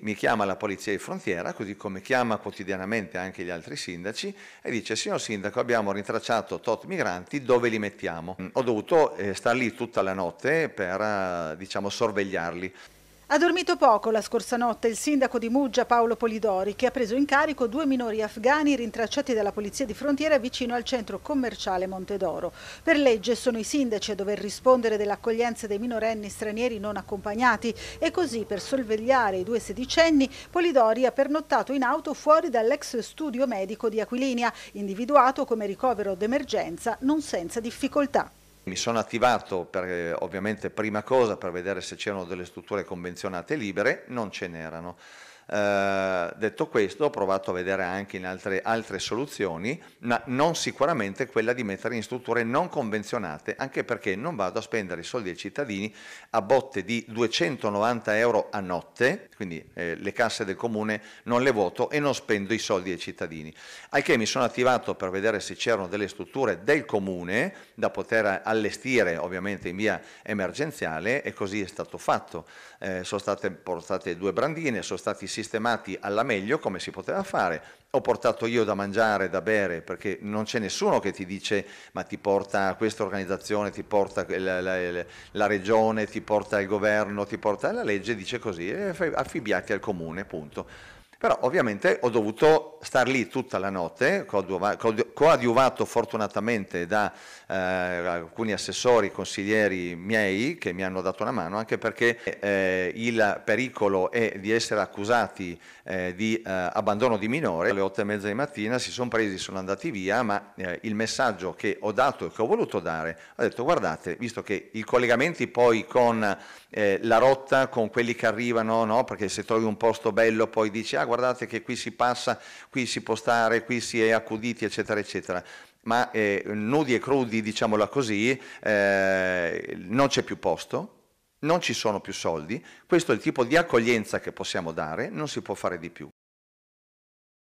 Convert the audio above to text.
mi chiama la polizia di frontiera, così come chiama quotidianamente anche gli altri sindaci, e dice signor sindaco abbiamo rintracciato tot migranti, dove li mettiamo? Mm, ho dovuto eh, star lì tutta la notte per eh, diciamo, sorvegliarli. Ha dormito poco la scorsa notte il sindaco di Muggia Paolo Polidori che ha preso in carico due minori afghani rintracciati dalla polizia di frontiera vicino al centro commerciale Montedoro. Per legge sono i sindaci a dover rispondere dell'accoglienza dei minorenni stranieri non accompagnati e così per sorvegliare i due sedicenni Polidori ha pernottato in auto fuori dall'ex studio medico di Aquilinia, individuato come ricovero d'emergenza non senza difficoltà. Mi sono attivato per, eh, ovviamente prima cosa per vedere se c'erano delle strutture convenzionate libere, non ce n'erano. Eh, detto questo, ho provato a vedere anche in altre, altre soluzioni, ma non sicuramente quella di mettere in strutture non convenzionate, anche perché non vado a spendere i soldi ai cittadini a botte di 290 euro a notte, quindi eh, le casse del comune non le vuoto e non spendo i soldi ai cittadini. Al che mi sono attivato per vedere se c'erano delle strutture del comune da poter allestire ovviamente in via emergenziale e così è stato fatto. Eh, sono state portate due brandine, sono stati sistemati alla meglio come si poteva fare. Ho portato io da mangiare, da bere, perché non c'è nessuno che ti dice ma ti porta questa organizzazione, ti porta la, la, la regione, ti porta il governo, ti porta la legge, dice così, affibbiati al comune, punto. Però ovviamente ho dovuto star lì tutta la notte, coadiuvato fortunatamente da eh, alcuni assessori, consiglieri miei che mi hanno dato una mano, anche perché eh, il pericolo è di essere accusati eh, di eh, abbandono di minore. Alle otto e mezza di mattina si sono presi, sono andati via, ma eh, il messaggio che ho dato e che ho voluto dare, ho detto guardate, visto che i collegamenti poi con eh, la rotta con quelli che arrivano, no? perché se trovi un posto bello poi dici ah guardate che qui si passa, qui si può stare, qui si è accuditi, eccetera, eccetera ma eh, nudi e crudi, diciamola così, eh, non c'è più posto, non ci sono più soldi, questo è il tipo di accoglienza che possiamo dare, non si può fare di più.